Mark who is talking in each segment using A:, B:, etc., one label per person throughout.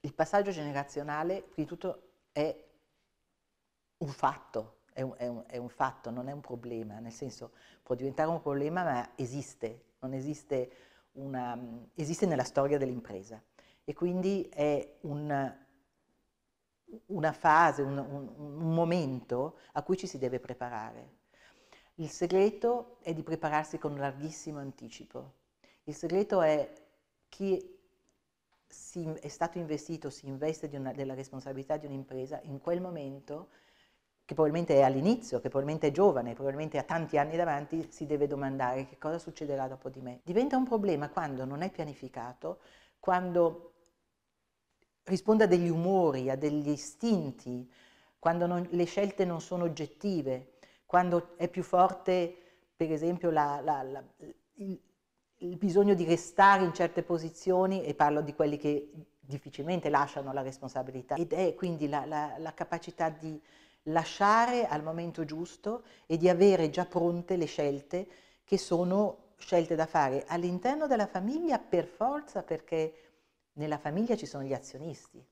A: il passaggio generazionale, prima di tutto, è un fatto, è un, è, un, è un fatto, non è un problema, nel senso può diventare un problema ma esiste, non esiste, una, esiste nella storia dell'impresa e quindi è un, una fase, un, un, un momento a cui ci si deve preparare. Il segreto è di prepararsi con larghissimo anticipo, il segreto è chi si è stato investito, si investe una, della responsabilità di un'impresa, in quel momento, che probabilmente è all'inizio, che probabilmente è giovane, probabilmente ha tanti anni davanti, si deve domandare che cosa succederà dopo di me. Diventa un problema quando non è pianificato, quando risponde a degli umori, a degli istinti, quando non, le scelte non sono oggettive, quando è più forte, per esempio, la, la, la, il, il bisogno di restare in certe posizioni, e parlo di quelli che difficilmente lasciano la responsabilità, ed è quindi la, la, la capacità di lasciare al momento giusto e di avere già pronte le scelte che sono scelte da fare all'interno della famiglia per forza perché nella famiglia ci sono gli azionisti,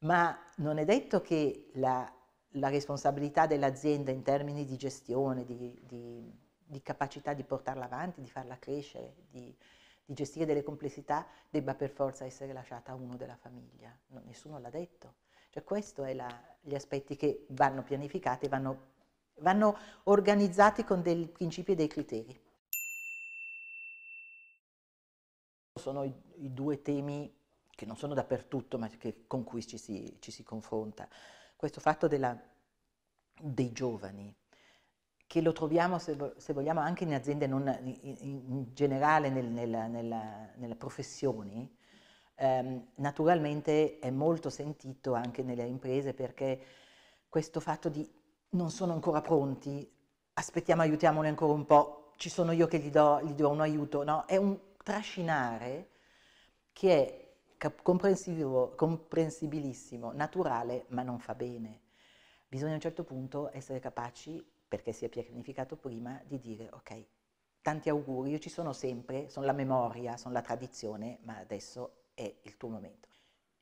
A: ma non è detto che la, la responsabilità dell'azienda in termini di gestione, di, di di capacità di portarla avanti, di farla crescere, di, di gestire delle complessità, debba per forza essere lasciata a uno della famiglia. No, nessuno l'ha detto. Cioè questo è la, gli aspetti che vanno pianificati, vanno, vanno organizzati con dei principi e dei criteri. Sono i, i due temi che non sono dappertutto, ma che, con cui ci si, ci si confronta. Questo fatto della, dei giovani, che lo troviamo, se, se, vogliamo, anche in aziende non, in, in generale nel, nella, nella, nelle professioni, ehm, naturalmente è molto sentito anche nelle imprese perché questo fatto di non sono ancora pronti, aspettiamo, aiutiamoli ancora un po', ci sono io che gli do, gli do un aiuto, no? È un trascinare che è comprensibilissimo, naturale, ma non fa bene. Bisogna a un certo punto essere capaci perché si è pianificato prima di dire ok, tanti auguri, io ci sono sempre, sono la memoria, sono la tradizione, ma adesso è il tuo momento.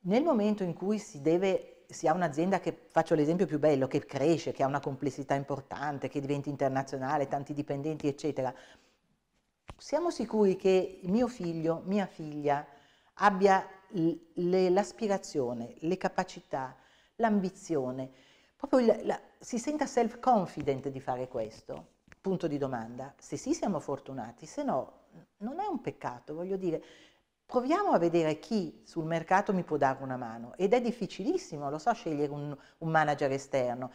A: Nel momento in cui si deve si ha un'azienda che, faccio l'esempio più bello, che cresce, che ha una complessità importante, che diventa internazionale, tanti dipendenti, eccetera, siamo sicuri che mio figlio, mia figlia abbia l'aspirazione, le capacità, l'ambizione proprio la, la, si senta self-confident di fare questo? Punto di domanda. Se sì siamo fortunati, se no non è un peccato, voglio dire, proviamo a vedere chi sul mercato mi può dare una mano ed è difficilissimo, lo so scegliere un, un manager esterno,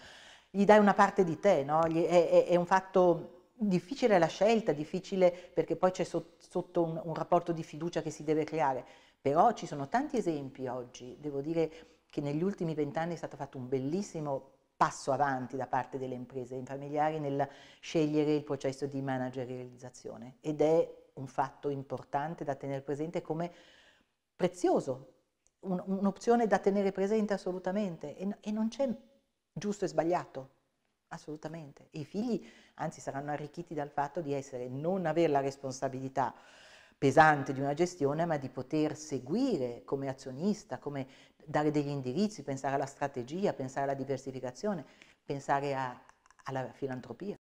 A: gli dai una parte di te, no? è, è, è, un fatto difficile la scelta, difficile perché poi c'è sotto, sotto un, un, rapporto di fiducia che si deve creare, però ci sono tanti esempi oggi, devo dire che negli ultimi vent'anni è stato fatto un bellissimo passo avanti da parte delle imprese familiari nel scegliere il processo di managerializzazione ed è un fatto importante da tenere presente come prezioso, un'opzione da tenere presente assolutamente e, e non c'è giusto e sbagliato, assolutamente. E i figli anzi saranno arricchiti dal fatto di essere, non avere la responsabilità pesante di una gestione, ma di poter seguire come azionista, come dare degli indirizzi, pensare alla strategia, pensare alla diversificazione, pensare a, alla filantropia.